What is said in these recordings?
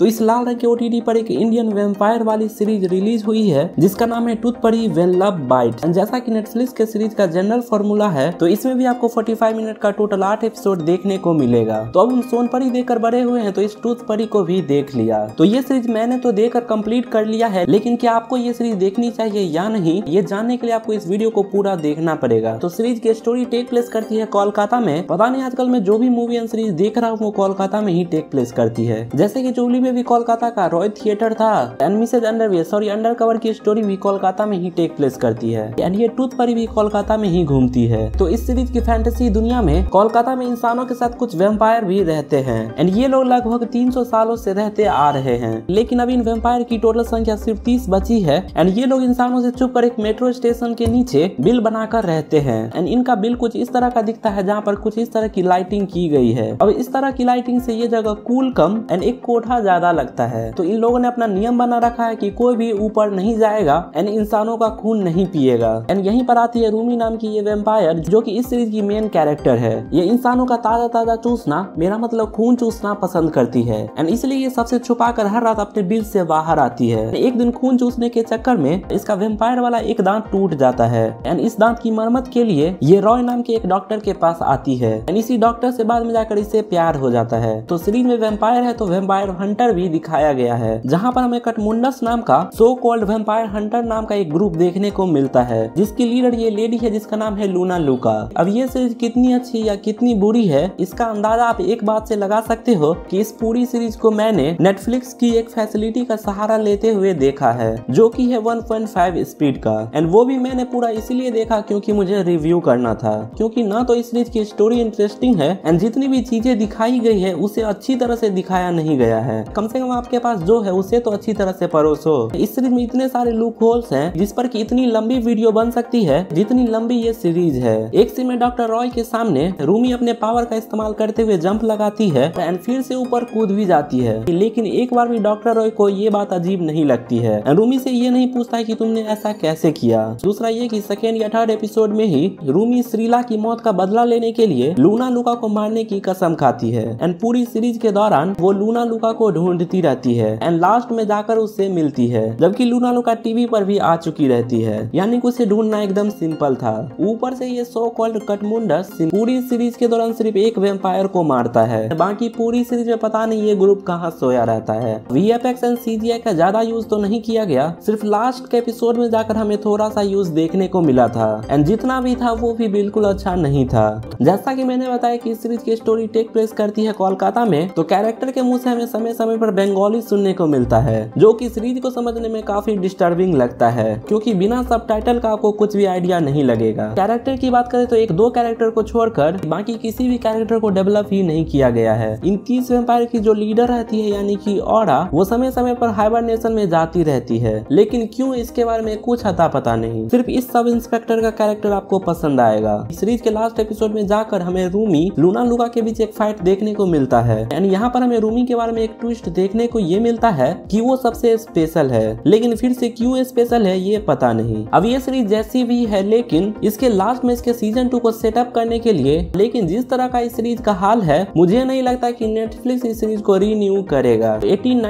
तो इस लाल रंग के ओटीडी पर एक इंडियन वेम्पायर वाली सीरीज रिलीज हुई है जिसका नाम है टूथ परी वेन लव बाइट जैसा कि नेटफ्लिक्स के सीरीज का जनरल फॉर्मूला है तो इसमें भी आपको 45 मिनट का टोटल आठ एपिसोड देखने को मिलेगा तो अब हम सोनपरी देखकर बड़े हुए हैं तो इस टूथ परी को भी देख लिया तो ये सीरीज मैंने तो देखकर कम्प्लीट कर लिया है लेकिन क्या आपको ये सीरीज देखनी चाहिए या नहीं ये जानने के लिए आपको इस वीडियो को पूरा देखना पड़ेगा तो सीरीज की स्टोरी टेक प्लेस करती है कोलकाता में पता नहीं आजकल मैं जो भी मूवी एंड सीरीज देख रहा हूँ वो कोलकाता में ही टेक प्लेस करती है जैसे की जो में भी कोलकाता का रॉय थिएटर था and mrs underwear sorry cover की स्टोरी भी कोलकाता में ही टेक प्लेस करती है एंड ये टूथ परी भी कोलकाता में ही घूमती है तो इस सीरीज की फैंटेसी दुनिया में कोलकाता में इंसानों के साथ कुछ वेम्पायर भी रहते हैं एंड ये लोग लगभग तीन सालों से रहते आ रहे हैं लेकिन अब इन वेम्पायर की टोटल संख्या सिर्फ तीस बची है एंड ये लोग इंसानों से छुप कर एक मेट्रो स्टेशन के नीचे बिल बनाकर रहते हैं एंड इनका बिल कुछ इस तरह का दिखता है जहाँ पर कुछ इस तरह की लाइटिंग की गई है अब इस तरह की लाइटिंग से ये जगह कूल कम एंड एक कोठा ज्यादा लगता है तो इन लोगों ने अपना नियम बना रखा है कि कोई भी ऊपर नहीं जाएगा एंड इंसानों का खून नहीं पिएगा एंड यहीं पर आती है रूमी नाम की ये वेम्पायर जो कि इस सीरीज की मेन कैरेक्टर है ये इंसानों का ताजा ताजा चूसना मेरा मतलब खून चूसना पसंद करती है एंड इसलिए ये सबसे छुपा कर हर रात अपने बिल से बाहर आती है एक दिन खून चूसने के चक्कर में इसका वेम्पायर वाला एक दांत टूट जाता है एंड इस दांत की मरम्मत के लिए ये रॉय नाम के एक डॉक्टर के पास आती है एंड इसी डॉक्टर से बाद में जाकर इसे प्यार हो जाता है तो सीरीज में वेम्पायर है तो वेम्पायर हंटर हंटर भी दिखाया गया है जहाँ पर हमें कटमुंडस नाम का सो कॉल्ड वेम्पायर हंटर नाम का एक ग्रुप देखने को मिलता है जिसकी लीडर ये लेडी है जिसका नाम है लूना लूका अब ये सीरीज कितनी अच्छी या कितनी बुरी है इसका अंदाजा आप एक बात से लगा सकते हो कि इस पूरी सीरीज को मैंने नेटफ्लिक्स की एक फैसिलिटी का सहारा लेते हुए देखा है जो कि है 1.5 स्पीड का एंड वो भी मैंने पूरा इसीलिए देखा क्योंकि मुझे रिव्यू करना था क्योंकि ना तो इस सीरीज की स्टोरी इंटरेस्टिंग है एंड जितनी भी चीजें दिखाई गई है उसे अच्छी तरह से दिखाया नहीं गया है कम से कम आपके पास जो है उसे तो अच्छी तरह से परोसो इस सीरीज में इतने सारे लुक होल्स है जिस पर की इतनी लंबी वीडियो बन सकती है जितनी लंबी ये सीरीज है एक सीन में डॉक्टर रॉय के सामने रूमी अपने पावर का इस्तेमाल करते हुए जंप लगाती है एंड फिर से ऊपर कूद भी जाती है लेकिन एक बार भी डॉक्टर रॉय को ये बात अजीब नहीं लगती है रूमी से ये नहीं पूछता है कि तुमने ऐसा कैसे किया दूसरा ये कि सेकेंड या थर्ड एपिसोड में ही रूमी श्रीला की मौत का बदला लेने के लिए लूना लुका को मारने की कसम खाती है एंड पूरी सीरीज के दौरान वो लूना लुका को ढूंढ ढूंढती रहती है एंड लास्ट में जाकर उससे मिलती है जबकि लूना लुका टीवी पर भी आ चुकी रहती है यानी कि उसे ढूंढना एकदम सिंपल था ऊपर से ये सो कॉल्ड कटमुंडस पूरी सीरीज के दौरान सिर्फ एक वेम्पायर को मारता है बाकी पूरी सीरीज में पता नहीं ये ग्रुप कहाँ सोया रहता है V F X and C का ज्यादा यूज तो नहीं किया गया सिर्फ लास्ट के एपिसोड में जाकर हमें थोड़ा सा यूज देखने को मिला था एंड जितना भी था वो भी बिल्कुल अच्छा नहीं था जैसा की मैंने बताया की सीरीज की स्टोरी टेक प्लेस करती है कोलकाता में तो कैरेक्टर के मुँह से हमें समय समय समय पर बंगाली सुनने को मिलता है जो कि सीरीज को समझने में काफी डिस्टर्बिंग लगता है क्योंकि बिना सब का आपको कुछ भी आइडिया नहीं लगेगा कैरेक्टर की बात करें तो एक दो कैरेक्टर को छोड़कर बाकी किसी भी कैरेक्टर को डेवलप ही नहीं किया गया है इन तीस वेम्पायर की जो लीडर रहती है यानी की और वो समय समय पर हाइबरनेशन में जाती रहती है लेकिन क्यूँ इसके बारे में कुछ अता पता नहीं सिर्फ इस सब इंस्पेक्टर का कैरेक्टर आपको पसंद आएगा सीरीज के लास्ट एपिसोड में जाकर हमें रूमी लूना लुगा के बीच एक फाइट देखने को मिलता है एंड यहाँ पर हमें रूमी के बारे में एक ट्विस्ट लिस्ट देखने को ये मिलता है कि वो सबसे स्पेशल है लेकिन फिर से क्यों स्पेशल है ये पता नहीं अब ये सीरीज जैसी भी है लेकिन इसके लास्ट में इसके सीजन टू को सेटअप करने के लिए लेकिन जिस तरह का इस सीरीज का हाल है मुझे नहीं लगता की नेटफ्लिक्स इस सीरीज को रिन्यू करेगा एटीन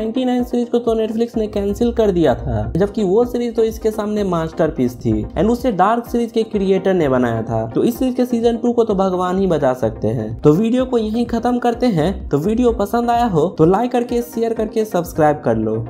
सीरीज को तो नेटफ्लिक्स ने कैंसिल कर दिया था जबकि वो सीरीज तो इसके सामने मास्टर थी एंड उसे डार्क सीरीज के क्रिएटर ने बनाया था तो इस सीरीज के सीजन टू को तो भगवान ही बचा सकते हैं तो वीडियो को यहीं खत्म करते हैं तो वीडियो पसंद आया हो तो लाइक करके शेयर करके सब्सक्राइब कर लो